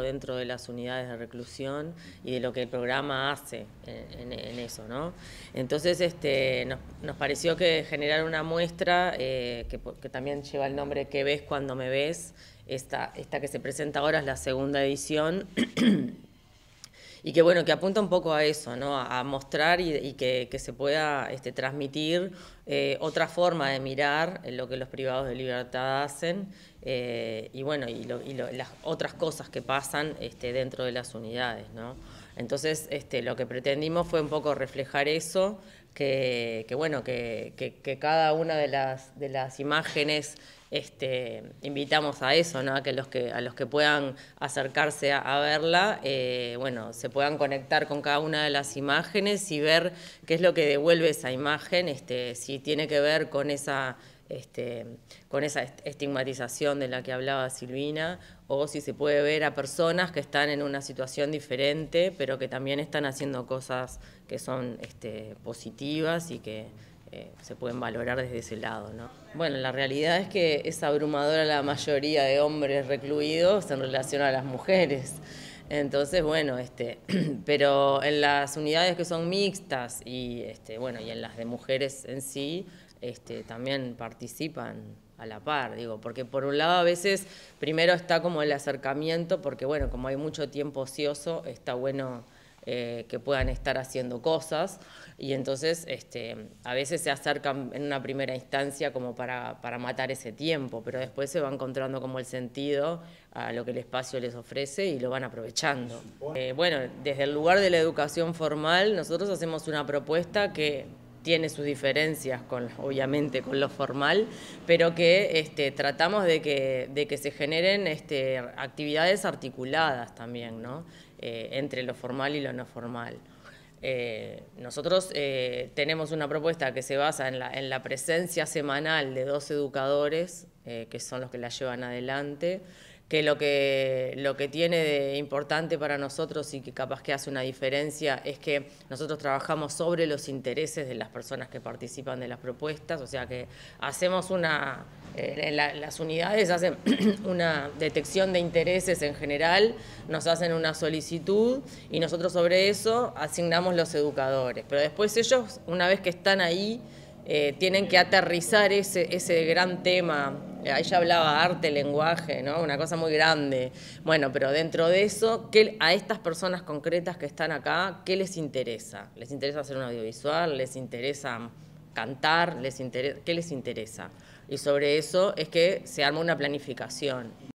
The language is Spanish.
dentro de las unidades de reclusión y de lo que el programa hace en, eso, ¿no? Entonces, este, nos, pareció que generar una muestra eh, que, también lleva el nombre ¿Qué ves cuando me ves? Esta, esta que se presenta ahora es la segunda edición y que bueno, que apunta un poco a eso, ¿no? A, mostrar y, que, se pueda este, transmitir eh, otra forma de mirar lo que los privados de libertad hacen eh, y bueno, y, las otras cosas que pasan este, dentro de las unidades, ¿no? Entonces, este, lo que pretendimos fue un poco reflejar eso, que, que bueno, que, cada una de las, imágenes este, invitamos a eso, ¿no? A que los que, a los que puedan acercarse a, verla, eh, bueno, se puedan conectar con cada una de las imágenes y ver qué es lo que devuelve esa imagen, este, si tiene que ver con esa este, con esa estigmatización de la que hablaba Silvina, o si se puede ver a personas que están en una situación diferente, pero que también están haciendo cosas que son este, positivas y que eh, se pueden valorar desde ese lado. ¿no? Bueno, la realidad es que es abrumadora la mayoría de hombres recluidos en relación a las mujeres. Entonces, bueno, este, pero en las unidades que son mixtas y, este, bueno, y en las de mujeres en sí, este, también participan a la par, digo, porque por un lado a veces primero está como el acercamiento, porque bueno, como hay mucho tiempo ocioso, está bueno eh, que puedan estar haciendo cosas y entonces este, a veces se acercan en una primera instancia como para, para, matar ese tiempo, pero después se va encontrando como el sentido a lo que el espacio les ofrece y lo van aprovechando. bueno, eh, desde el lugar de la educación formal nosotros hacemos una propuesta que tiene sus diferencias, con, obviamente, con lo formal, pero que este, tratamos de que, se generen este, actividades articuladas también, ¿no? Eh, entre lo formal y lo no formal. Eh, nosotros eh, tenemos una propuesta que se basa en la presencia semanal de dos educadores, que son los que la llevan adelante, que lo que, lo que tiene de importante para nosotros y que capaz que hace una diferencia es que nosotros trabajamos sobre los intereses de las personas que participan de las propuestas, o sea que hacemos una, eh, las unidades hacen una detección de intereses en general, nos hacen una solicitud y nosotros sobre eso asignamos los educadores, pero después ellos, una vez que están ahí, eh, tienen que aterrizar ese, ese gran tema eh, ahí ya hablaba arte, lenguaje, ¿no? Una cosa muy grande. Bueno, pero dentro de eso, a estas personas concretas que están acá, ¿qué les interesa? ¿Les interesa hacer un audiovisual? ¿Les interesa cantar? ¿Les ¿Qué les interesa? Y sobre eso es que se arma una planificación.